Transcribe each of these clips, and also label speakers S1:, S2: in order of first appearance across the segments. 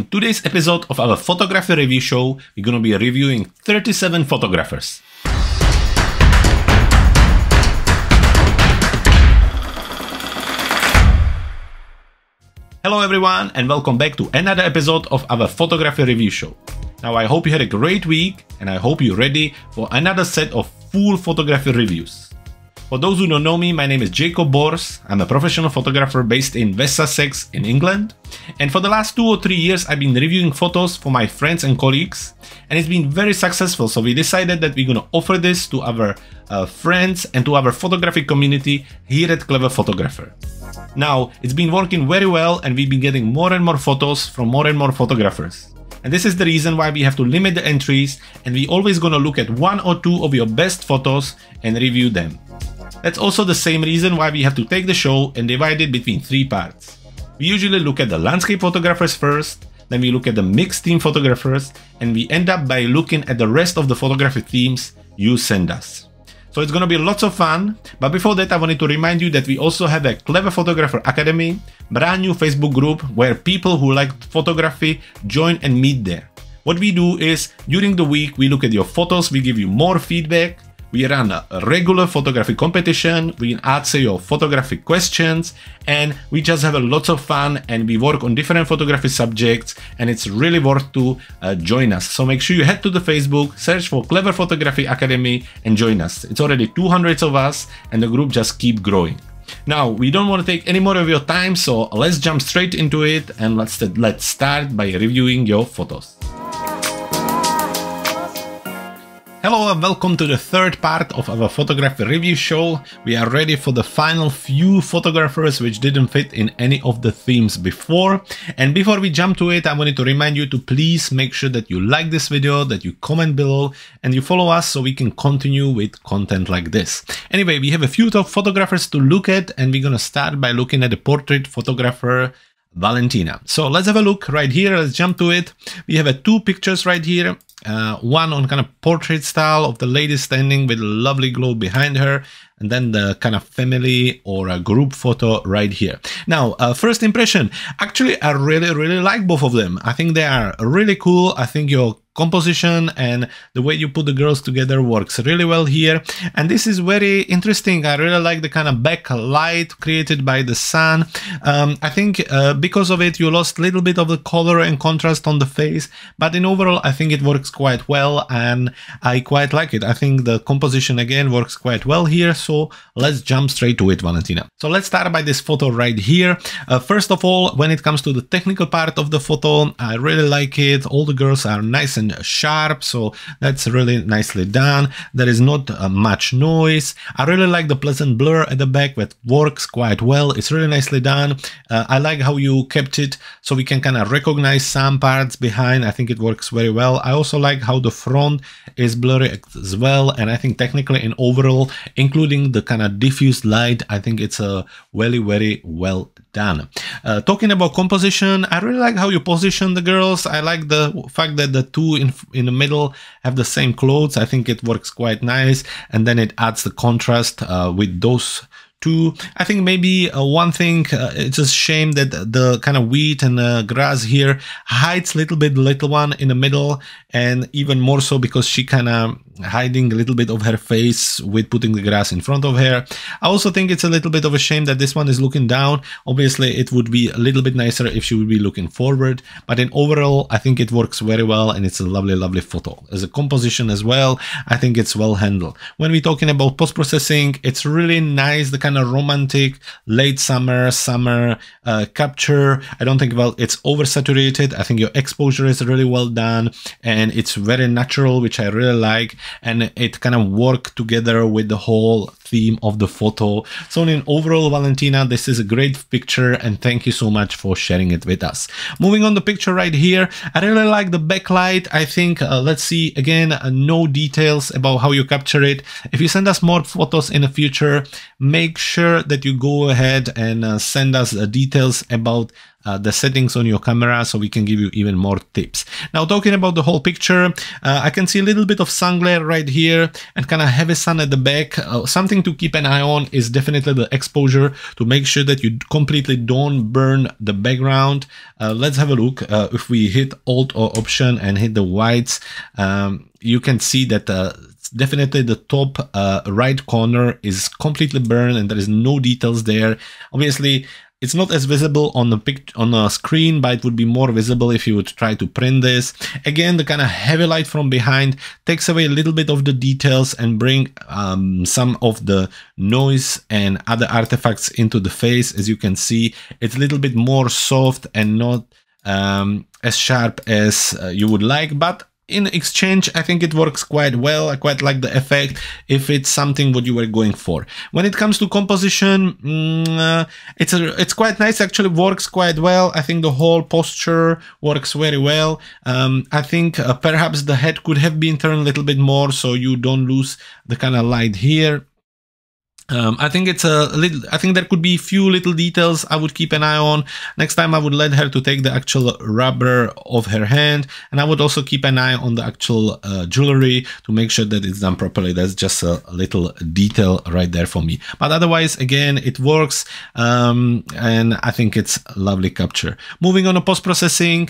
S1: In today's episode of our photography review show, we're gonna be reviewing 37 photographers. Hello everyone and welcome back to another episode of our photography review show. Now I hope you had a great week and I hope you're ready for another set of full photography reviews. For those who don't know me, my name is Jacob Bors. I'm a professional photographer based in West Sussex in England. And for the last two or three years, I've been reviewing photos for my friends and colleagues, and it's been very successful. So we decided that we're gonna offer this to our uh, friends and to our photographic community here at Clever Photographer. Now, it's been working very well, and we've been getting more and more photos from more and more photographers. And this is the reason why we have to limit the entries, and we always gonna look at one or two of your best photos and review them. That's also the same reason why we have to take the show and divide it between three parts. We usually look at the landscape photographers first, then we look at the mixed theme photographers, and we end up by looking at the rest of the photography themes you send us. So it's gonna be lots of fun, but before that I wanted to remind you that we also have a Clever Photographer Academy, brand new Facebook group where people who like photography join and meet there. What we do is, during the week we look at your photos, we give you more feedback, we run a regular photography competition, we answer your photography questions, and we just have a lot of fun and we work on different photography subjects and it's really worth to uh, join us. So make sure you head to the Facebook, search for Clever Photography Academy and join us. It's already 200 of us and the group just keep growing. Now, we don't want to take any more of your time, so let's jump straight into it and let's, let's start by reviewing your photos. Hello and welcome to the third part of our photography review show. We are ready for the final few photographers which didn't fit in any of the themes before. And before we jump to it, I wanted to remind you to please make sure that you like this video, that you comment below and you follow us so we can continue with content like this. Anyway, we have a few top photographers to look at and we're gonna start by looking at the portrait photographer Valentina. So let's have a look right here. Let's jump to it. We have two pictures right here uh, one on kind of portrait style of the lady standing with a lovely glow behind her and then the kind of family or a group photo right here. Now, uh, first impression, actually, I really, really like both of them. I think they are really cool. I think your composition and the way you put the girls together works really well here. And this is very interesting. I really like the kind of backlight created by the sun. Um, I think uh, because of it, you lost a little bit of the color and contrast on the face, but in overall, I think it works works quite well and I quite like it. I think the composition again works quite well here. So let's jump straight to it, Valentina. So let's start by this photo right here. Uh, first of all, when it comes to the technical part of the photo, I really like it. All the girls are nice and sharp. So that's really nicely done. There is not uh, much noise. I really like the pleasant blur at the back that works quite well. It's really nicely done. Uh, I like how you kept it so we can kind of recognize some parts behind. I think it works very well. I also like how the front is blurry as well. And I think technically and overall, including the kind of diffused light, I think it's a uh, very, very well done. Uh, talking about composition, I really like how you position the girls. I like the fact that the two in, in the middle have the same clothes. I think it works quite nice. And then it adds the contrast uh, with those to i think maybe uh, one thing uh, it's a shame that the, the kind of wheat and uh, grass here hides a little bit the little one in the middle and even more so because she kind of hiding a little bit of her face with putting the grass in front of her. I also think it's a little bit of a shame that this one is looking down. Obviously, it would be a little bit nicer if she would be looking forward. But in overall, I think it works very well and it's a lovely, lovely photo. As a composition as well, I think it's well handled. When we're talking about post-processing, it's really nice, the kind of romantic late summer, summer uh, capture. I don't think, well, it's oversaturated. I think your exposure is really well done and it's very natural, which I really like and it kind of worked together with the whole theme of the photo. So in overall, Valentina, this is a great picture and thank you so much for sharing it with us. Moving on the picture right here, I really like the backlight. I think, uh, let's see, again, uh, no details about how you capture it. If you send us more photos in the future, make sure that you go ahead and uh, send us uh, details about uh, the settings on your camera so we can give you even more tips. Now talking about the whole picture, uh, I can see a little bit of sun glare right here and kind of heavy sun at the back, uh, something thing to keep an eye on is definitely the exposure to make sure that you completely don't burn the background. Uh, let's have a look. Uh, if we hit Alt or Option and hit the whites, um, you can see that uh, definitely the top uh, right corner is completely burned and there is no details there. Obviously, it's not as visible on the pic on a screen, but it would be more visible if you would try to print this. Again, the kind of heavy light from behind takes away a little bit of the details and bring um, some of the noise and other artifacts into the face. As you can see, it's a little bit more soft and not um, as sharp as uh, you would like, but in exchange, I think it works quite well. I quite like the effect if it's something what you were going for. When it comes to composition, mm, uh, it's a, it's quite nice. Actually, works quite well. I think the whole posture works very well. Um, I think uh, perhaps the head could have been turned a little bit more so you don't lose the kind of light here. Um, I think it's a little. I think there could be few little details I would keep an eye on. Next time, I would let her to take the actual rubber of her hand, and I would also keep an eye on the actual uh, jewelry to make sure that it's done properly. That's just a little detail right there for me. But otherwise, again, it works, um, and I think it's lovely capture. Moving on to post processing.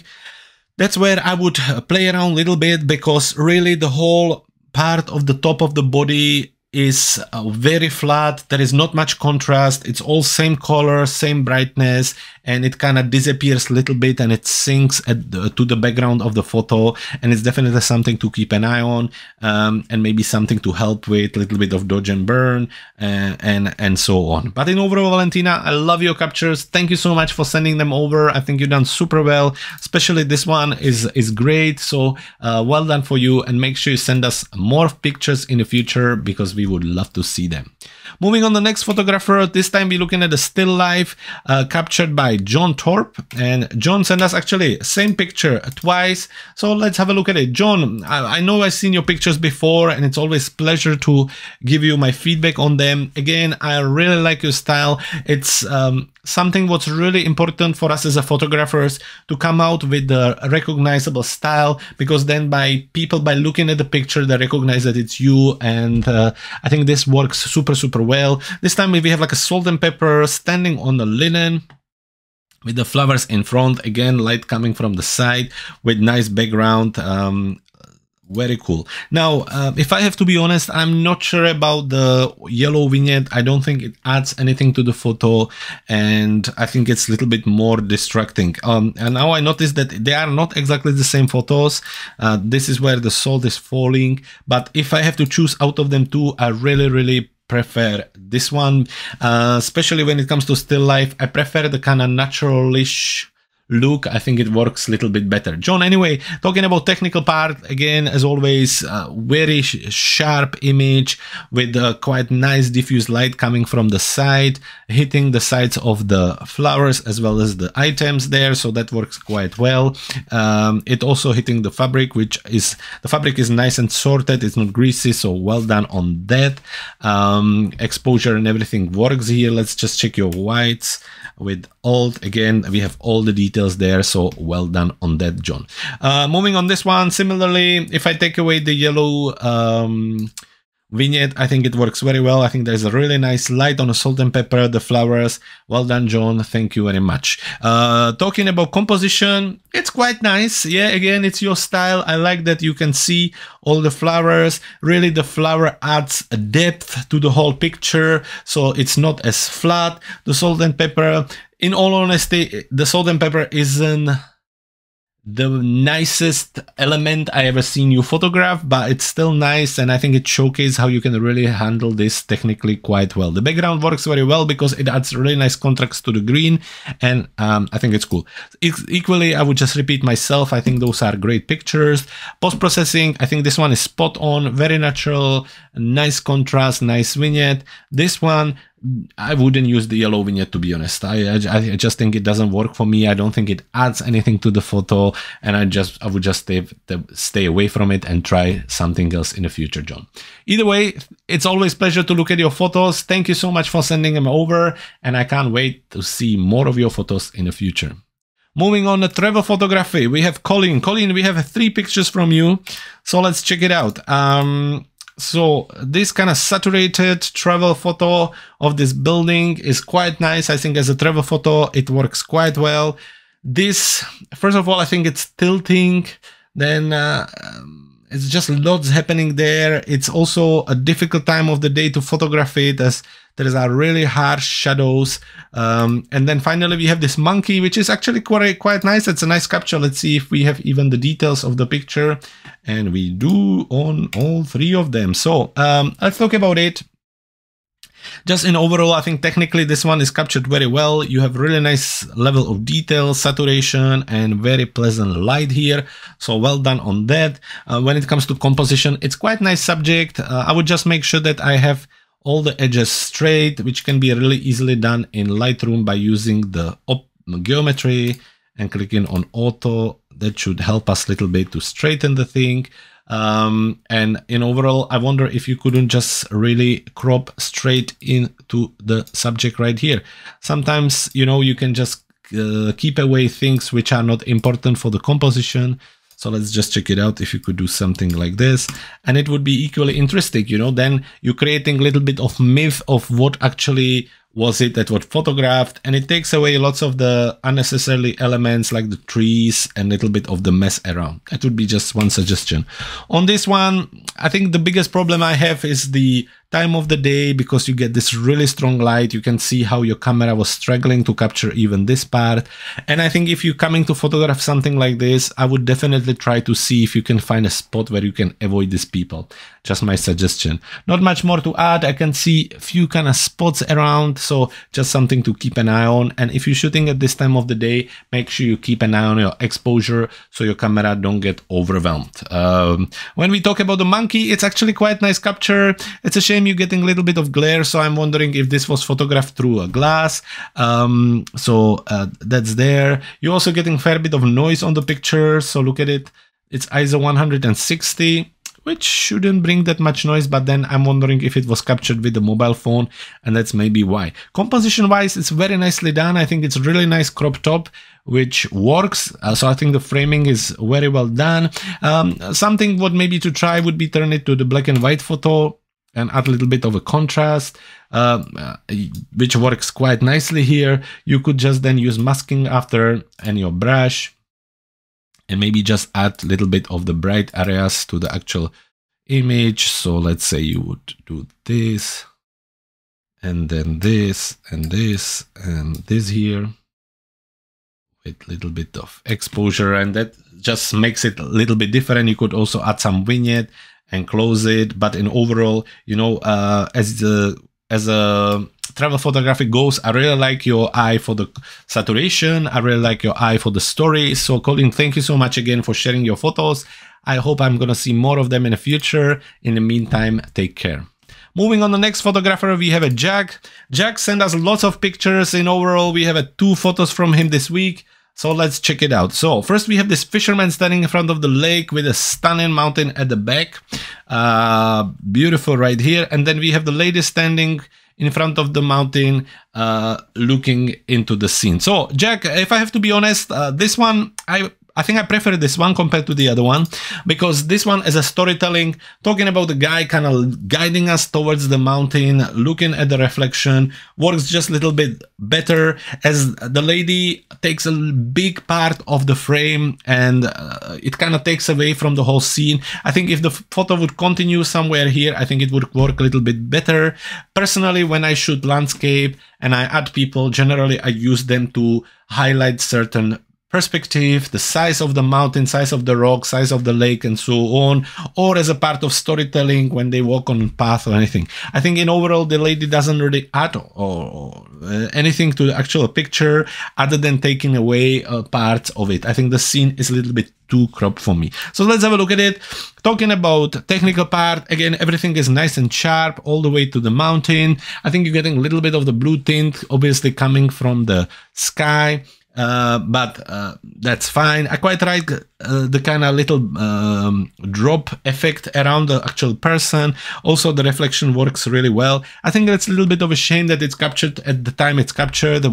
S1: That's where I would play around a little bit because really the whole part of the top of the body is uh, very flat. There is not much contrast. It's all same color, same brightness, and it kind of disappears a little bit and it sinks the, to the background of the photo and it's definitely something to keep an eye on um, and maybe something to help with a little bit of dodge and burn and, uh, and and so on but in overall valentina i love your captures thank you so much for sending them over i think you've done super well especially this one is is great so uh, well done for you and make sure you send us more pictures in the future because we would love to see them Moving on the next photographer, this time we're looking at a still life uh, captured by John Torp. And John sent us actually same picture twice. So let's have a look at it. John, I, I know I've seen your pictures before and it's always pleasure to give you my feedback on them. Again, I really like your style. It's um, something what's really important for us as a photographers to come out with a recognizable style because then by people by looking at the picture they recognize that it's you and uh, i think this works super super well this time we have like a salt and pepper standing on the linen with the flowers in front again light coming from the side with nice background um, very cool. Now, uh, if I have to be honest, I'm not sure about the yellow vignette. I don't think it adds anything to the photo, and I think it's a little bit more distracting. Um, and now I notice that they are not exactly the same photos. Uh, this is where the salt is falling, but if I have to choose out of them two, I really, really prefer this one, uh, especially when it comes to still life. I prefer the kind of naturalish Look, I think it works a little bit better. John, anyway, talking about technical part, again, as always, uh, very sh sharp image with a quite nice diffuse light coming from the side, hitting the sides of the flowers as well as the items there, so that works quite well. Um, it also hitting the fabric, which is, the fabric is nice and sorted, it's not greasy, so well done on that. Um, exposure and everything works here. Let's just check your whites with alt. Again, we have all the details there, so well done on that, John. Uh, moving on this one, similarly, if I take away the yellow um, vignette. I think it works very well. I think there's a really nice light on the salt and pepper, the flowers. Well done, John. Thank you very much. Uh, talking about composition, it's quite nice. Yeah, again, it's your style. I like that you can see all the flowers. Really, the flower adds a depth to the whole picture, so it's not as flat. The salt and pepper, in all honesty, the salt and pepper isn't the nicest element I ever seen you photograph, but it's still nice and I think it showcases how you can really handle this technically quite well. The background works very well because it adds really nice contrast to the green and um, I think it's cool. It's equally, I would just repeat myself, I think those are great pictures. Post-processing, I think this one is spot on, very natural, nice contrast, nice vignette. This one, I wouldn't use the yellow vignette to be honest. I, I, I just think it doesn't work for me. I don't think it adds anything to the photo, and I just I would just stay stay away from it and try something else in the future, John. Either way, it's always pleasure to look at your photos. Thank you so much for sending them over, and I can't wait to see more of your photos in the future. Moving on to travel photography, we have Colin. Colin, we have three pictures from you, so let's check it out. Um, so this kind of saturated travel photo of this building is quite nice. I think as a travel photo, it works quite well. This, first of all, I think it's tilting. Then uh, um, it's just lots happening there. It's also a difficult time of the day to photograph it as there are really harsh shadows. Um, and then finally we have this monkey, which is actually quite, quite nice. It's a nice capture. Let's see if we have even the details of the picture. And we do on all three of them. So um, let's talk about it. Just in overall, I think technically this one is captured very well. You have really nice level of detail, saturation, and very pleasant light here. So well done on that. Uh, when it comes to composition, it's quite nice subject. Uh, I would just make sure that I have all the edges straight, which can be really easily done in Lightroom by using the geometry and clicking on auto. That should help us a little bit to straighten the thing. Um, and in overall, I wonder if you couldn't just really crop straight into the subject right here. Sometimes, you know, you can just uh, keep away things which are not important for the composition. So let's just check it out if you could do something like this. And it would be equally interesting, you know, then you're creating a little bit of myth of what actually was it that was photographed and it takes away lots of the unnecessarily elements like the trees and a little bit of the mess around that would be just one suggestion on this one i think the biggest problem i have is the time of the day because you get this really strong light you can see how your camera was struggling to capture even this part and i think if you're coming to photograph something like this i would definitely try to see if you can find a spot where you can avoid these people just my suggestion not much more to add i can see few kind of spots around so just something to keep an eye on and if you're shooting at this time of the day make sure you keep an eye on your exposure so your camera don't get overwhelmed um, when we talk about the monkey it's actually quite nice capture it's a shame you're getting a little bit of glare so i'm wondering if this was photographed through a glass um, so uh, that's there you're also getting fair bit of noise on the picture so look at it it's iso 160 which shouldn't bring that much noise but then i'm wondering if it was captured with a mobile phone and that's maybe why composition wise it's very nicely done i think it's really nice crop top which works uh, so i think the framing is very well done um, something what maybe to try would be turn it to the black and white photo and add a little bit of a contrast, um, uh, which works quite nicely here. You could just then use masking after and your brush and maybe just add a little bit of the bright areas to the actual image. So let's say you would do this and then this and this and this here with a little bit of exposure and that just makes it a little bit different. You could also add some vignette and close it. But in overall, you know, uh, as the as a travel photographic goes, I really like your eye for the saturation. I really like your eye for the story. So Colin, thank you so much again for sharing your photos. I hope I'm gonna see more of them in the future. In the meantime, take care. Moving on the next photographer, we have a Jack. Jack sent us lots of pictures. In overall, we have two photos from him this week. So let's check it out. So first we have this fisherman standing in front of the lake with a stunning mountain at the back. Uh, beautiful right here. And then we have the lady standing in front of the mountain uh, looking into the scene. So Jack, if I have to be honest, uh, this one I I think I prefer this one compared to the other one because this one is a storytelling talking about the guy kind of guiding us towards the mountain, looking at the reflection, works just a little bit better as the lady takes a big part of the frame and uh, it kind of takes away from the whole scene. I think if the photo would continue somewhere here, I think it would work a little bit better. Personally, when I shoot landscape and I add people, generally I use them to highlight certain perspective, the size of the mountain, size of the rock, size of the lake, and so on, or as a part of storytelling when they walk on path or anything. I think in overall the lady doesn't really add or, eh, anything to the actual picture other than taking away a part of it. I think the scene is a little bit too cropped for me. So let's have a look at it. Talking about technical part, again, everything is nice and sharp all the way to the mountain. I think you're getting a little bit of the blue tint, obviously coming from the sky. Uh, but uh, that's fine. I quite like uh, the kind of little um, drop effect around the actual person. Also, the reflection works really well. I think it's a little bit of a shame that it's captured at the time it's captured,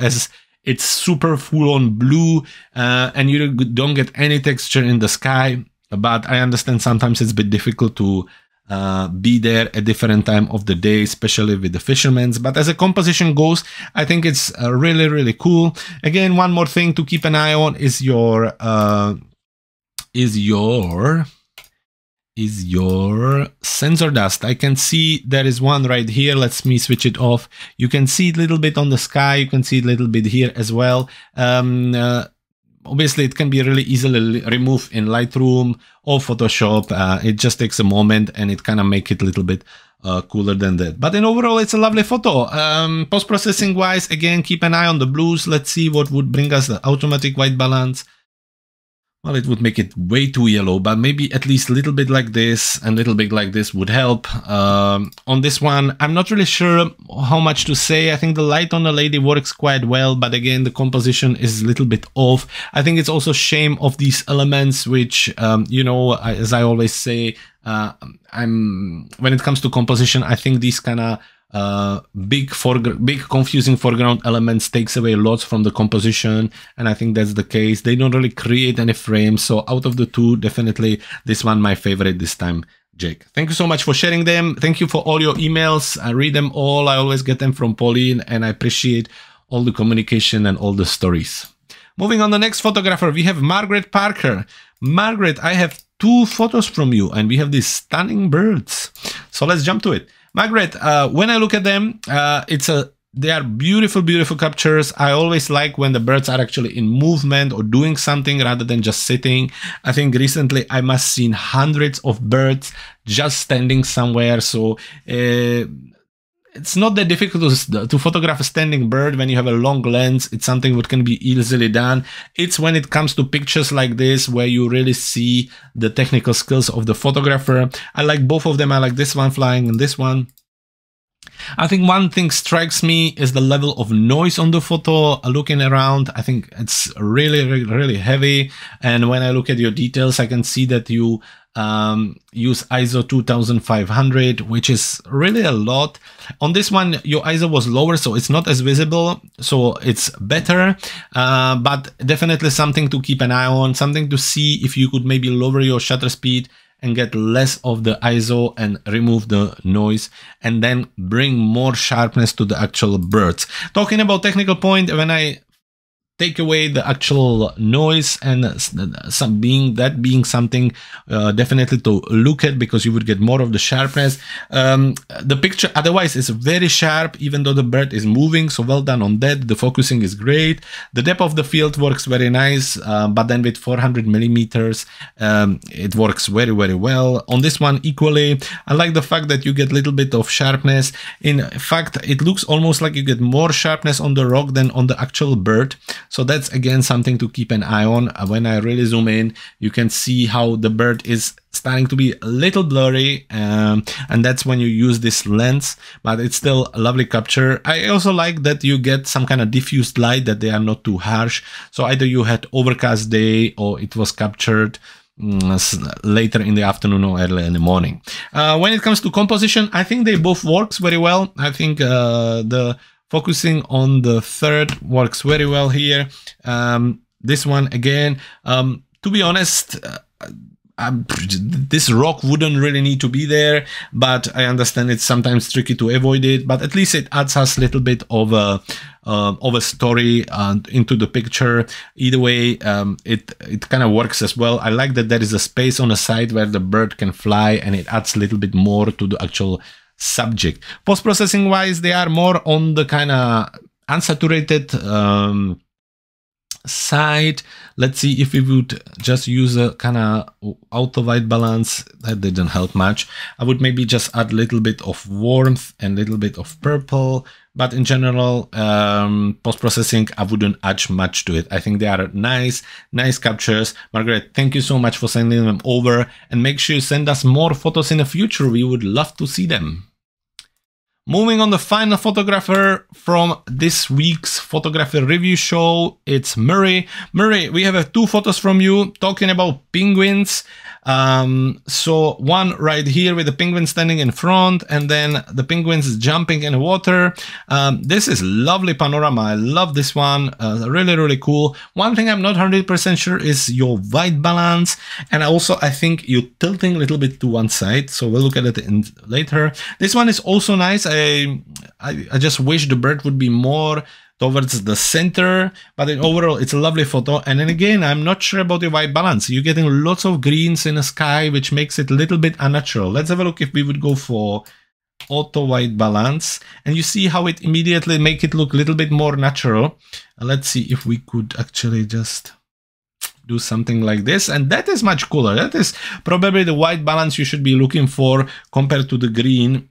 S1: as it's super full on blue uh, and you don't get any texture in the sky. But I understand sometimes it's a bit difficult to uh, be there at different time of the day, especially with the fishermen. But as a composition goes, I think it's uh, really, really cool. Again, one more thing to keep an eye on is your, uh, is your, is your sensor dust. I can see there is one right here. Let's me switch it off. You can see it a little bit on the sky. You can see a little bit here as well. Um, uh, obviously it can be really easily removed in Lightroom or Photoshop. Uh, it just takes a moment and it kind of make it a little bit uh, cooler than that. But in overall, it's a lovely photo. Um, Post-processing wise, again, keep an eye on the blues. Let's see what would bring us the automatic white balance well, it would make it way too yellow, but maybe at least a little bit like this and a little bit like this would help. Um, on this one, I'm not really sure how much to say. I think the light on the lady works quite well, but again, the composition is a little bit off. I think it's also shame of these elements, which, um, you know, as I always say, uh, I'm when it comes to composition, I think these kind of uh, big foreg- big confusing foreground elements takes away lots from the composition and i think that's the case they don't really create any frames so out of the two definitely this one my favorite this time Jake. Thank you so much for sharing them. Thank you for all your emails. I read them all. I always get them from Pauline and I appreciate all the communication and all the stories. Moving on the next photographer, we have Margaret Parker. Margaret, I have two photos from you and we have these stunning birds. So let's jump to it. Margaret, uh, when I look at them, uh, it's a they are beautiful, beautiful captures. I always like when the birds are actually in movement or doing something rather than just sitting. I think recently I must seen hundreds of birds just standing somewhere. So uh, it's not that difficult to, to, photograph a standing bird when you have a long lens. It's something that can be easily done. It's when it comes to pictures like this where you really see the technical skills of the photographer. I like both of them. I like this one flying and this one. I think one thing strikes me is the level of noise on the photo. Uh, looking around, I think it's really, really, really heavy. And when I look at your details, I can see that you um, use ISO 2500, which is really a lot. On this one, your ISO was lower, so it's not as visible, so it's better, uh, but definitely something to keep an eye on, something to see if you could maybe lower your shutter speed and get less of the ISO and remove the noise and then bring more sharpness to the actual birds. Talking about technical point, when I take away the actual noise and some being that being something uh, definitely to look at because you would get more of the sharpness um, the picture otherwise is very sharp even though the bird is moving so well done on that the focusing is great the depth of the field works very nice uh, but then with 400 millimeters um, it works very very well on this one equally I like the fact that you get a little bit of sharpness in fact it looks almost like you get more sharpness on the rock than on the actual bird so that's again something to keep an eye on. Uh, when I really zoom in, you can see how the bird is starting to be a little blurry um, and that's when you use this lens but it's still a lovely capture i also like that you get some kind of diffused light that they are not too harsh so either you had overcast day or it was captured mm, later in the afternoon or early in the morning. Uh, when it comes to composition, I think they both works very well. I think uh, the Focusing on the third works very well here. Um, this one again, um, to be honest, uh, uh, um, this rock wouldn't really need to be there, but I understand it's sometimes tricky to avoid it. But at least it adds us a little bit of a uh, of a story uh, into the picture. Either way, um, it it kind of works as well. I like that there is a space on the side where the bird can fly, and it adds a little bit more to the actual subject. Post processing wise, they are more on the kind of unsaturated um, side. Let's see if we would just use a kind of auto white balance. That didn't help much. I would maybe just add a little bit of warmth and a little bit of purple. But in general, um, post-processing, I wouldn't add much to it. I think they are nice, nice captures. Margaret, thank you so much for sending them over. And make sure you send us more photos in the future. We would love to see them. Moving on the final photographer from this week's photographer review show, it's Murray. Murray, we have uh, two photos from you talking about penguins. Um, so one right here with the penguin standing in front and then the penguins jumping in the water. Um, this is lovely panorama. I love this one. Uh, really, really cool. One thing I'm not 100% sure is your white balance. And also I think you're tilting a little bit to one side. So we'll look at it in, later. This one is also nice. I, I, I just wish the bird would be more towards the center but in overall it's a lovely photo and then again i'm not sure about the white balance you're getting lots of greens in the sky which makes it a little bit unnatural let's have a look if we would go for auto white balance and you see how it immediately make it look a little bit more natural uh, let's see if we could actually just do something like this and that is much cooler that is probably the white balance you should be looking for compared to the green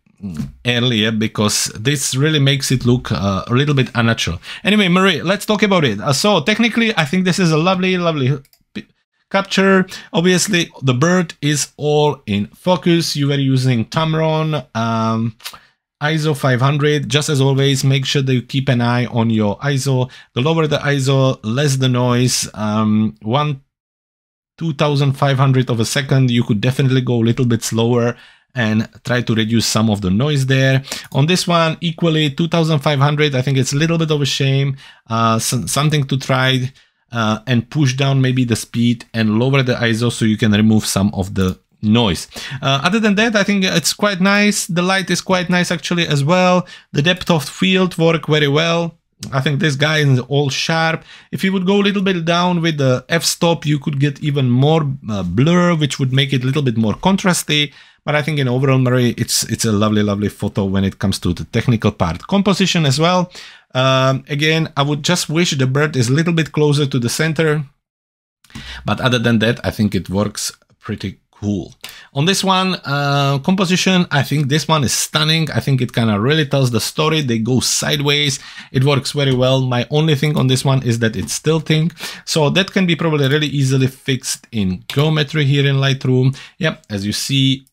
S1: earlier because this really makes it look uh, a little bit unnatural. Anyway, Marie, let's talk about it. Uh, so technically, I think this is a lovely, lovely capture. Obviously, the bird is all in focus. You were using Tamron, um, ISO 500. Just as always, make sure that you keep an eye on your ISO. The lower the ISO, less the noise. Um, one 2500 of a second, you could definitely go a little bit slower and try to reduce some of the noise there. On this one, equally 2500, I think it's a little bit of a shame, uh, some, something to try uh, and push down maybe the speed and lower the ISO so you can remove some of the noise. Uh, other than that, I think it's quite nice. The light is quite nice actually as well. The depth of field work very well. I think this guy is all sharp. If you would go a little bit down with the f-stop, you could get even more uh, blur, which would make it a little bit more contrasty. But I think in overall, Murray, it's it's a lovely, lovely photo when it comes to the technical part, composition as well. Um, again, I would just wish the bird is a little bit closer to the center. But other than that, I think it works pretty cool. On this one, uh, composition, I think this one is stunning. I think it kind of really tells the story. They go sideways. It works very well. My only thing on this one is that it's tilting. So that can be probably really easily fixed in geometry here in Lightroom. Yep, as you see,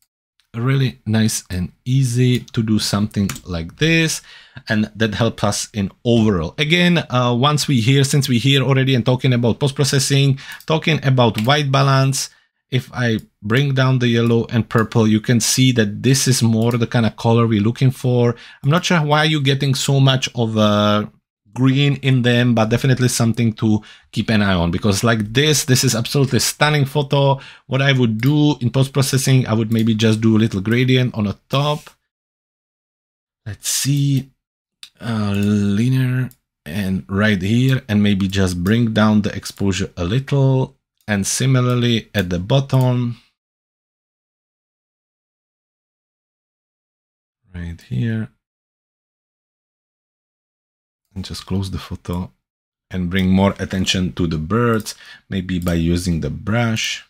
S1: really nice and easy to do something like this and that helps us in overall again uh, once we hear since we hear already and talking about post-processing talking about white balance if I bring down the yellow and purple, you can see that this is more the kind of color we're looking for. I'm not sure why you're getting so much of a green in them, but definitely something to keep an eye on because like this, this is absolutely stunning photo. What I would do in post-processing, I would maybe just do a little gradient on the top. Let's see, uh, linear and right here, and maybe just bring down the exposure a little. And similarly at the bottom, right here and just close the photo and bring more attention to the birds, maybe by using the brush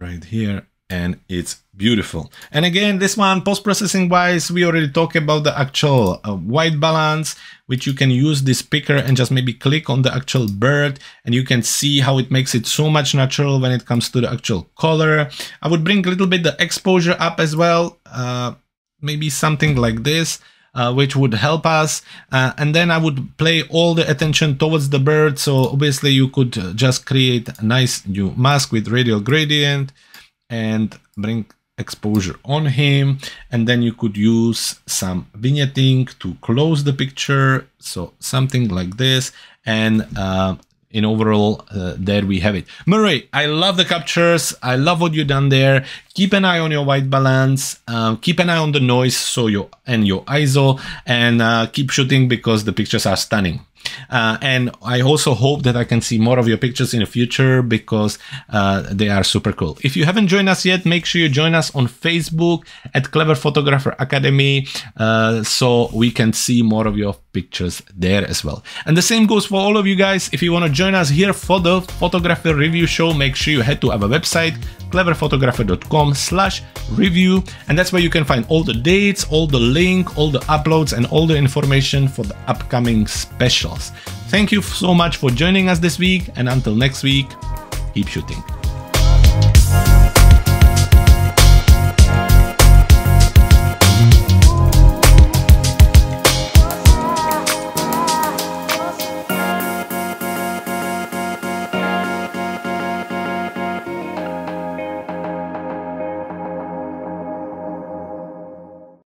S1: right here and it's beautiful. And again, this one post-processing wise, we already talked about the actual uh, white balance, which you can use this picker and just maybe click on the actual bird and you can see how it makes it so much natural when it comes to the actual color. I would bring a little bit the exposure up as well. Uh, maybe something like this, uh, which would help us. Uh, and then I would play all the attention towards the bird. So obviously you could uh, just create a nice new mask with radial gradient and bring exposure on him. And then you could use some vignetting to close the picture. So something like this and uh, in overall, uh, there we have it. Murray, I love the captures. I love what you've done there. Keep an eye on your white balance. Um, keep an eye on the noise so your and your ISO, and uh, keep shooting because the pictures are stunning. Uh, and I also hope that I can see more of your pictures in the future because uh, they are super cool. If you haven't joined us yet, make sure you join us on Facebook at Clever Photographer Academy uh, so we can see more of your pictures there as well. And the same goes for all of you guys. If you want to join us here for the Photographer Review Show, make sure you head to our website, cleverphotographer.com slash review and that's where you can find all the dates, all the link, all the uploads and all the information for the upcoming specials. Thank you so much for joining us this week and until next week, keep shooting.